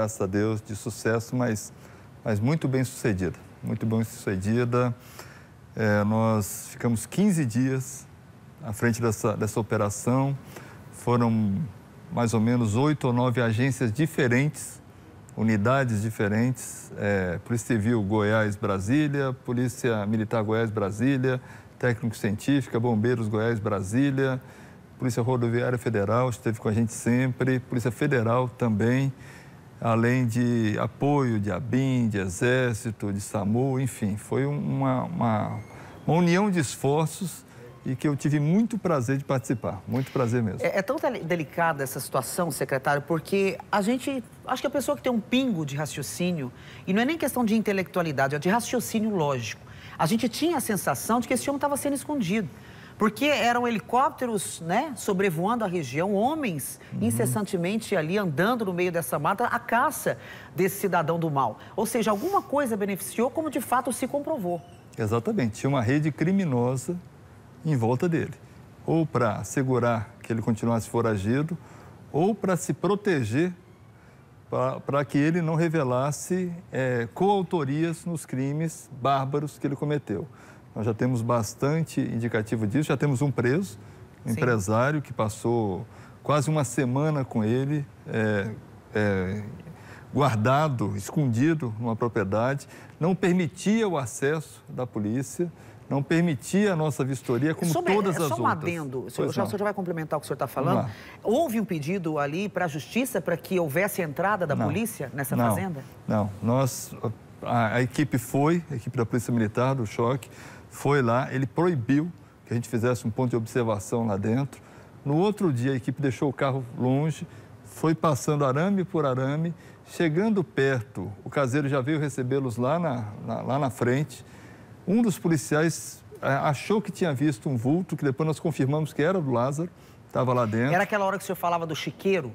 graças a Deus, de sucesso, mas, mas muito bem sucedida. Muito bem sucedida. É, nós ficamos 15 dias à frente dessa, dessa operação. Foram mais ou menos oito ou nove agências diferentes, unidades diferentes, é, Polícia Civil Goiás Brasília, Polícia Militar Goiás Brasília, Técnico Científica, Bombeiros Goiás Brasília, Polícia Rodoviária Federal esteve com a gente sempre, Polícia Federal também além de apoio de ABIN, de Exército, de SAMU, enfim, foi uma, uma, uma união de esforços e que eu tive muito prazer de participar, muito prazer mesmo. É, é tão delicada essa situação, secretário, porque a gente, acho que a pessoa que tem um pingo de raciocínio, e não é nem questão de intelectualidade, é de raciocínio lógico, a gente tinha a sensação de que esse homem estava sendo escondido porque eram helicópteros né, sobrevoando a região, homens uhum. incessantemente ali andando no meio dessa mata, a caça desse cidadão do mal. Ou seja, alguma coisa beneficiou, como de fato se comprovou. Exatamente, tinha uma rede criminosa em volta dele, ou para assegurar que ele continuasse foragido, ou para se proteger para que ele não revelasse é, coautorias nos crimes bárbaros que ele cometeu. Nós já temos bastante indicativo disso, já temos um preso, um empresário que passou quase uma semana com ele, é, é, guardado, escondido numa propriedade, não permitia o acesso da polícia, não permitia a nossa vistoria como Sobre, todas as outras. Só um adendo, o senhor, já, o senhor já vai complementar o que o senhor está falando. Houve um pedido ali para a justiça para que houvesse entrada da não, polícia nessa não, fazenda? Não, nós, a, a equipe foi, a equipe da Polícia Militar do Choque, foi lá, ele proibiu que a gente fizesse um ponto de observação lá dentro. No outro dia, a equipe deixou o carro longe, foi passando arame por arame, chegando perto, o caseiro já veio recebê-los lá na, na, lá na frente. Um dos policiais é, achou que tinha visto um vulto, que depois nós confirmamos que era do Lázaro, estava lá dentro. Era aquela hora que o senhor falava do chiqueiro?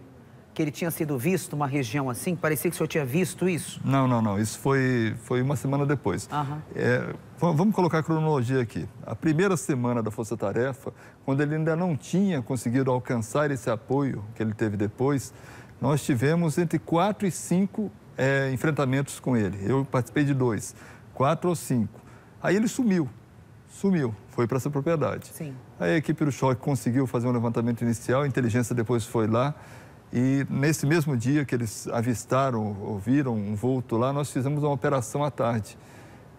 que ele tinha sido visto uma região assim? Parecia que o senhor tinha visto isso? Não, não, não. Isso foi, foi uma semana depois. Uhum. É, vamos colocar a cronologia aqui. A primeira semana da Força Tarefa, quando ele ainda não tinha conseguido alcançar esse apoio que ele teve depois, nós tivemos entre quatro e cinco é, enfrentamentos com ele. Eu participei de dois, quatro ou cinco. Aí ele sumiu, sumiu, foi para essa propriedade. Sim. Aí a equipe do choque conseguiu fazer um levantamento inicial, a inteligência depois foi lá e nesse mesmo dia que eles avistaram, ouviram um vulto lá, nós fizemos uma operação à tarde.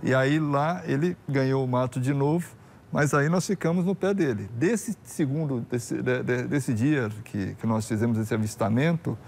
E aí lá ele ganhou o mato de novo, mas aí nós ficamos no pé dele. Desse segundo, desse, desse dia que, que nós fizemos esse avistamento,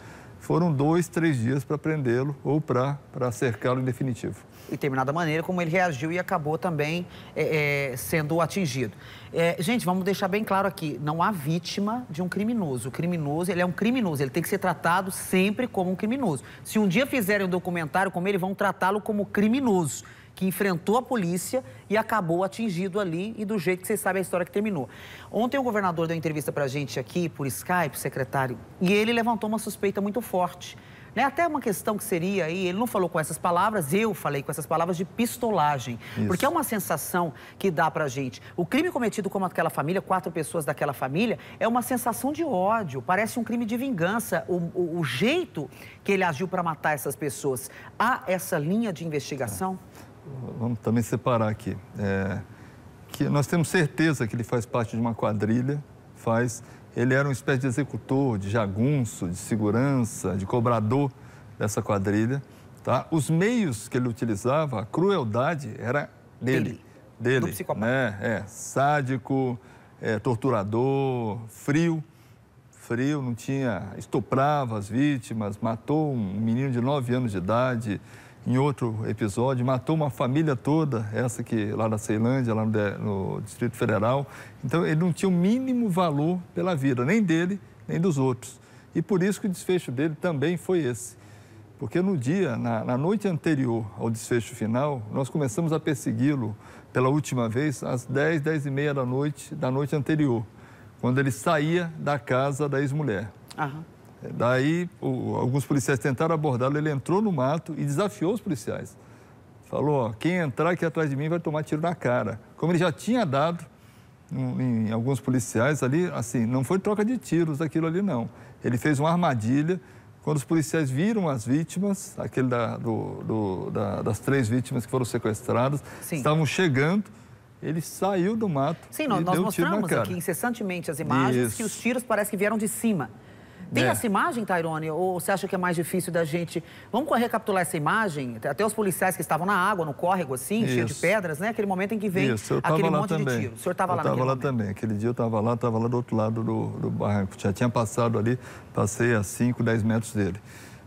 foram dois, três dias para prendê-lo ou para cercá-lo em definitivo. E determinada maneira como ele reagiu e acabou também é, é, sendo atingido. É, gente, vamos deixar bem claro aqui, não há vítima de um criminoso. O criminoso, ele é um criminoso, ele tem que ser tratado sempre como um criminoso. Se um dia fizerem um documentário como ele, vão tratá-lo como criminoso que enfrentou a polícia e acabou atingido ali e do jeito que vocês sabem a história que terminou. Ontem o governador deu entrevista para a gente aqui por Skype, secretário, e ele levantou uma suspeita muito forte. Né? Até uma questão que seria aí, ele não falou com essas palavras, eu falei com essas palavras de pistolagem. Isso. Porque é uma sensação que dá pra gente. O crime cometido com aquela família, quatro pessoas daquela família, é uma sensação de ódio, parece um crime de vingança. O, o, o jeito que ele agiu para matar essas pessoas. Há essa linha de investigação? É vamos também separar aqui, é, que nós temos certeza que ele faz parte de uma quadrilha, faz, ele era uma espécie de executor, de jagunço, de segurança, de cobrador dessa quadrilha, tá? Os meios que ele utilizava, a crueldade era dele, dele, dele né? É, sádico, é, torturador, frio, frio, não tinha, estuprava as vítimas, matou um menino de 9 anos de idade, em outro episódio, matou uma família toda, essa que lá na Ceilândia, lá no, no Distrito Federal. Então, ele não tinha o mínimo valor pela vida, nem dele, nem dos outros. E por isso que o desfecho dele também foi esse. Porque no dia, na, na noite anterior ao desfecho final, nós começamos a persegui-lo pela última vez às 10, 10 e meia da noite, da noite anterior, quando ele saía da casa da ex-mulher. Aham. Daí, o, alguns policiais tentaram abordá-lo, ele entrou no mato e desafiou os policiais. Falou, ó, quem entrar aqui atrás de mim vai tomar tiro na cara. Como ele já tinha dado em, em alguns policiais ali, assim, não foi troca de tiros daquilo ali, não. Ele fez uma armadilha. Quando os policiais viram as vítimas, aquele da, do, do, da, das três vítimas que foram sequestradas, Sim. estavam chegando, ele saiu do mato. Sim, nós, nós mostramos aqui incessantemente as imagens Isso. que os tiros parece que vieram de cima. Tem é. essa imagem, Tairone? Ou você acha que é mais difícil da gente... Vamos recapitular essa imagem? Até os policiais que estavam na água, no córrego, assim, Isso. cheio de pedras, né? Aquele momento em que vem aquele monte também. de tiro. O senhor estava lá também estava lá momento. também. Aquele dia eu estava lá, estava lá do outro lado do, do barranco. Já tinha passado ali, passei a 5, 10 metros dele.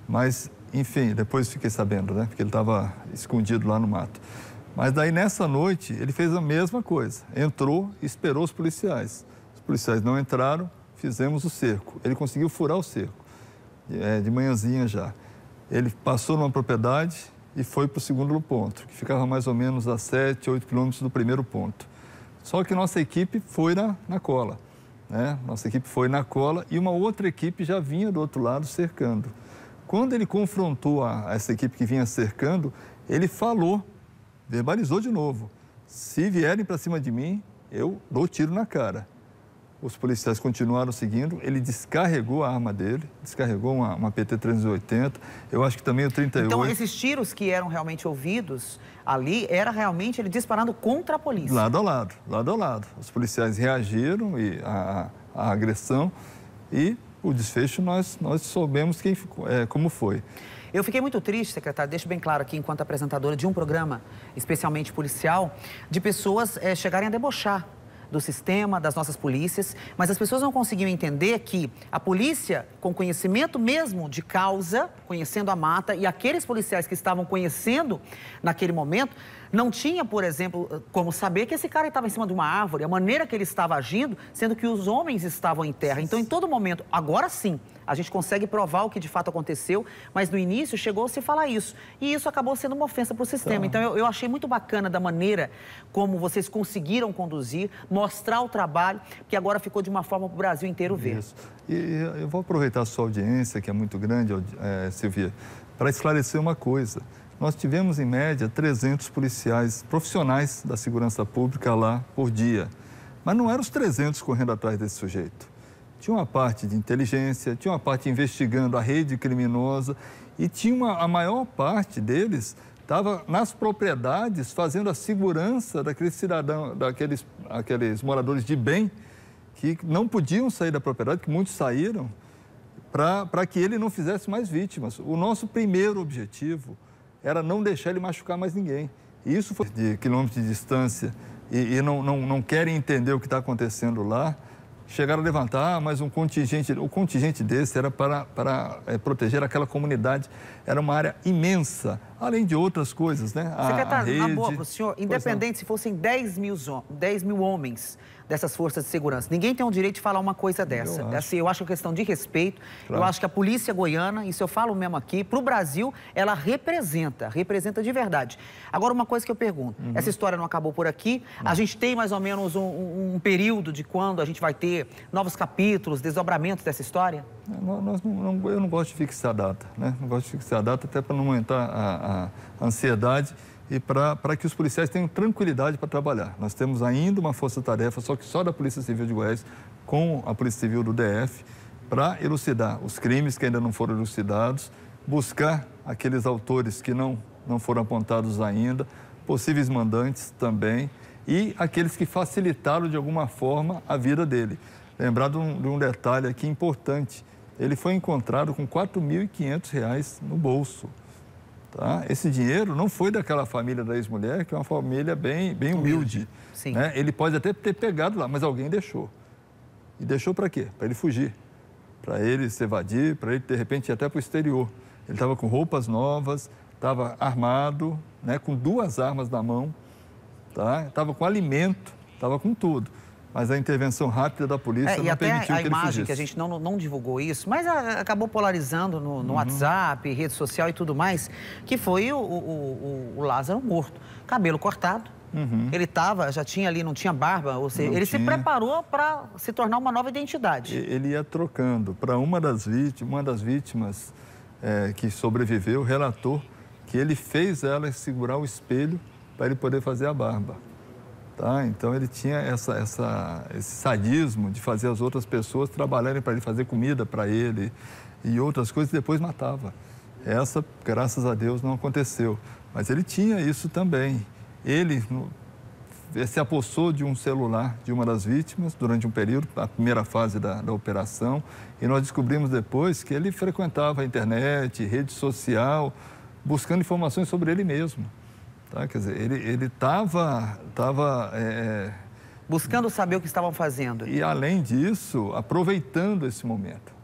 Mas, enfim, depois fiquei sabendo, né? Porque ele estava escondido lá no mato. Mas daí, nessa noite, ele fez a mesma coisa. Entrou e esperou os policiais. Os policiais não entraram, fizemos o cerco. Ele conseguiu furar o cerco, é, de manhãzinha já. Ele passou numa propriedade e foi para o segundo ponto, que ficava mais ou menos a 7, 8 quilômetros do primeiro ponto. Só que nossa equipe foi na, na cola. Né? Nossa equipe foi na cola e uma outra equipe já vinha do outro lado cercando. Quando ele confrontou a, essa equipe que vinha cercando, ele falou, verbalizou de novo: se vierem para cima de mim, eu dou tiro na cara. Os policiais continuaram seguindo, ele descarregou a arma dele, descarregou uma, uma PT 380, eu acho que também o 38. Então, esses tiros que eram realmente ouvidos ali, era realmente ele disparando contra a polícia? Lado a lado, lado a lado. Os policiais reagiram e a, a agressão e o desfecho nós, nós soubemos quem, é, como foi. Eu fiquei muito triste, secretário, deixo bem claro aqui, enquanto apresentadora de um programa, especialmente policial, de pessoas é, chegarem a debochar do sistema, das nossas polícias, mas as pessoas não conseguiam entender que a polícia, com conhecimento mesmo de causa, conhecendo a mata, e aqueles policiais que estavam conhecendo naquele momento, não tinha, por exemplo, eh, como saber que esse cara estava em cima de uma árvore, a maneira que ele estava agindo, sendo que os homens estavam em terra. Então, em todo momento, agora sim, a gente consegue provar o que de fato aconteceu, mas no início chegou-se a falar isso. E isso acabou sendo uma ofensa para o sistema. Tá. Então, eu, eu, achei muito bacana da maneira como vocês conseguiram conduzir, mostrar o trabalho, que agora ficou de uma forma para o Brasil inteiro ver. Isso. E eu vou aproveitar a sua audiência, que é muito grande, é, Silvia, para esclarecer uma coisa nós tivemos em média 300 policiais profissionais da segurança pública lá por dia. Mas não eram os 300 correndo atrás desse sujeito. Tinha uma parte de inteligência, tinha uma parte investigando a rede criminosa e tinha uma, a maior parte deles estava nas propriedades fazendo a segurança daqueles cidadãos, daqueles aqueles moradores de bem que não podiam sair da propriedade, que muitos saíram, para que ele não fizesse mais vítimas. O nosso primeiro objetivo era não deixar ele machucar mais ninguém. E isso foi de quilômetros de distância e, e não, não, não querem entender o que está acontecendo lá chegaram a levantar, ah, mas um contingente, o contingente desse era para, para é, proteger aquela comunidade. Era uma área imensa, além de outras coisas, né? A, Secretário, a rede... na boa para o senhor, independente se fossem 10 mil, 10 mil homens, dessas forças de segurança. Ninguém tem o direito de falar uma coisa dessa. Eu acho, é assim, eu acho que é questão de respeito. Claro. Eu acho que a polícia goiana, isso eu falo mesmo aqui, para o Brasil, ela representa, representa de verdade. Agora, uma coisa que eu pergunto: uhum. essa história não acabou por aqui? A gente tem mais ou menos um, um, período de quando a gente vai ter novos capítulos, desdobramentos dessa história? Não, não, eu não gosto de fixar a data, né? Não gosto de fixar a data, até para não aumentar a, a ansiedade e para que os policiais tenham tranquilidade para trabalhar. Nós temos ainda uma força-tarefa, só que só da Polícia Civil de Goiás, com a Polícia Civil do DF, para elucidar os crimes que ainda não foram elucidados, buscar aqueles autores que não, não foram apontados ainda, possíveis mandantes também e aqueles que facilitaram de alguma forma a vida dele. Lembrar de um, de um detalhe aqui importante: ele foi encontrado com R$ 4.500 no bolso. Tá? Esse dinheiro não foi daquela família da ex-mulher, que é uma família bem, bem humilde. Sim. Né? Ele pode até ter pegado lá, mas alguém deixou. E deixou para quê? Para ele fugir, para ele se evadir, para ele, de repente, ir até para o exterior. Ele estava com roupas novas, estava armado, né? com duas armas na mão, estava tá? com alimento, estava com tudo. Mas a intervenção rápida da polícia é, não permitiu que ele fugisse. E até a imagem que a gente não, não divulgou isso, mas a, acabou polarizando no, no uhum. WhatsApp, rede social e tudo mais, que foi o, o, o Lázaro morto. Cabelo cortado, Uhum. Ele estava, já tinha ali, não tinha barba, ou seja, não ele tinha. se preparou para se tornar uma nova identidade. Ele ia trocando. Para uma das vítimas, uma das vítimas é, que sobreviveu relatou que ele fez ela segurar o espelho para ele poder fazer a barba. Tá? Então ele tinha essa, essa, esse sadismo de fazer as outras pessoas trabalharem para ele, fazer comida para ele e outras coisas e depois matava. Essa, graças a Deus, não aconteceu. Mas ele tinha isso também. Ele no, se apossou de um celular de uma das vítimas durante um período, a primeira fase da, da operação, e nós descobrimos depois que ele frequentava a internet, rede social, buscando informações sobre ele mesmo. Tá? Quer dizer, ele estava ele tava, é, é... Buscando saber o que estavam fazendo. E, além disso, aproveitando esse momento.